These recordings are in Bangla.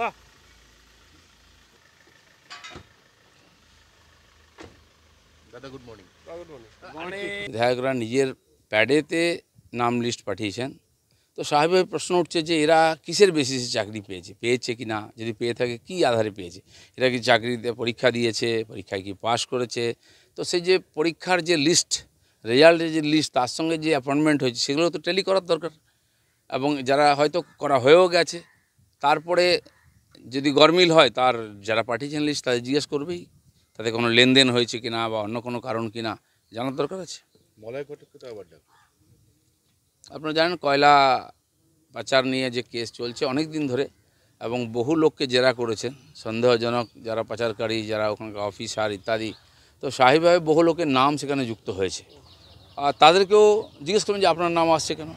বিধায়করা নিজের প্যাডেতে নাম লিস্ট পাঠিয়েছেন তো সাহেবের প্রশ্ন উঠছে যে এরা কিসের বেসিসে চাকরি পেয়েছে পেয়েছে কি না যদি পেয়ে থাকে কি আধারে পেয়েছে এরা কি চাকরিতে পরীক্ষা দিয়েছে পরীক্ষায় কি পাস করেছে তো সেই যে পরীক্ষার যে লিস্ট রেজাল্টের যে লিস্ট তার সঙ্গে যে অ্যাপয়েন্টমেন্ট হয়েছে সেগুলো তো টেলি করার দরকার এবং যারা হয়তো করা হয়েও গেছে তারপরে যদি গরমিল হয় তার যারা পার্টি চ্যানেলিস্ট তাদের জিজ্ঞেস করবেই তাতে কোনো লেনদেন হয়েছে কিনা বা অন্য কোনো কারণ কিনা জানার দরকার আছে আপনারা জানেন কয়লা পাচার নিয়ে যে কেস চলছে অনেক দিন ধরে এবং বহু লোককে জেরা করেছেন সন্দেহজনক যারা পাচারকারী যারা ওখানকার অফিসার ইত্যাদি তো স্বাভাবিকভাবে বহু লোকের নাম সেখানে যুক্ত হয়েছে আর তাদেরকেও জিজ্ঞেস করবেন যে আপনার নাম আসছে কেন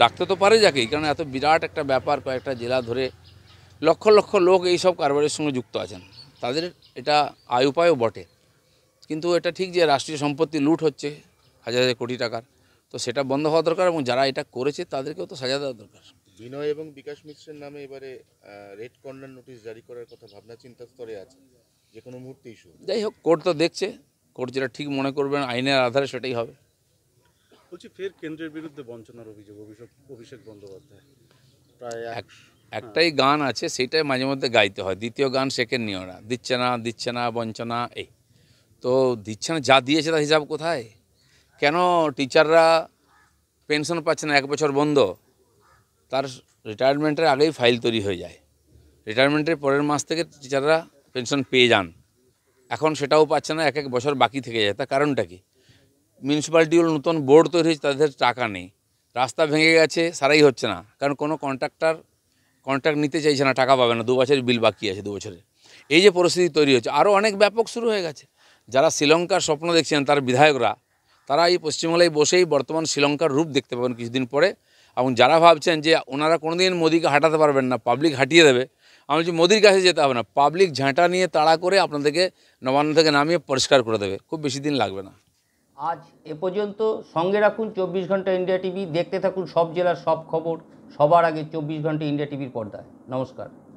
ডাকতে তো পারে যাকেই কারণ এত বিরাট একটা ব্যাপার কয়েকটা জেলা ধরে লক্ষ লক্ষ লোক এই সব কারবারের সঙ্গে যুক্ত আছেন তাদের এটা আয় উপায়ও বটে কিন্তু এটা ঠিক যে রাষ্ট্রীয় সম্পত্তি লুট হচ্ছে হাজার হাজার কোটি টাকার তো সেটা বন্ধ হওয়া দরকার এবং যারা এটা করেছে তাদেরকেও তো সাজা দেওয়া দরকার বিনয় এবং বিকাশ মিশ্রের নামে এবারে রেড কর্নার নোটিশ জারি করার কথা ভাবনা চিন্তা স্তরে আছে যে কোনো মুহূর্তে ইস্যু যাই হোক কোর্ট তো দেখছে কোর্ট যেটা ঠিক মনে করবেন আইনের আধারে সেটাই হবে বলছি ফের কেন্দ্রের বিরুদ্ধে বঞ্চনার অভিযোগ অভিষেক অভিষেক বন্দ্যোপাধ্যায় প্রায় এক একটাই গান আছে সেটাই মাঝে মধ্যে গাইতে হয় দ্বিতীয় গান সেকেন্ড ওরা দিচ্ছে না দিচ্ছে না বঞ্চনা এই তো দিচ্ছে না যা দিয়েছে তার হিসাব কোথায় কেন টিচাররা পেনশন পাচ্ছে না এক বছর বন্ধ তার রিটায়ারমেন্টের আগেই ফাইল তৈরি হয়ে যায় রিটায়ারমেন্টের পরের মাস থেকে টিচাররা পেনশন পেয়ে যান এখন সেটাও পাচ্ছে না এক এক বছর বাকি থেকে যায় তার কারণটা কি হলো নতুন বোর্ড তৈরি হয়েছে তাদের টাকা নেই রাস্তা ভেঙে গেছে সারাই হচ্ছে না কারণ কোনো কন্ট্রাক্টর কন্ট্রাক্ট নিতে চাইছে না টাকা পাবে না দু বছরের বিল বাকি আছে দু বছরের এই যে পরিস্থিতি তৈরি হচ্ছে আরও অনেক ব্যাপক শুরু হয়ে গেছে যারা শ্রীলঙ্কার স্বপ্ন দেখছেন তার বিধায়করা তারা এই পশ্চিমবাংলায় বসেই বর্তমান শ্রীলঙ্কার রূপ দেখতে পাবেন কিছুদিন পরে এবং যারা ভাবছেন যে ওনারা কোনোদিন মোদিকে হাঁটাতে পারবেন না পাবলিক হাঁটিয়ে দেবে আমি বলছি মোদির কাছে যেতে হবে না পাবলিক ঝাঁটা নিয়ে তাড়া করে আপনাদেরকে নবান্ন থেকে নামিয়ে পরিষ্কার করে দেবে খুব বেশি দিন লাগবে না আজ এ পর্যন্ত সঙ্গে রাখুন চব্বিশ ঘন্টা ইন্ডিয়া টিভি দেখতে থাকুন সব জেলার সব খবর সবার আগে চব্বিশ ঘন্টা ইন্ডিয়া টিভির পর্দায় নমস্কার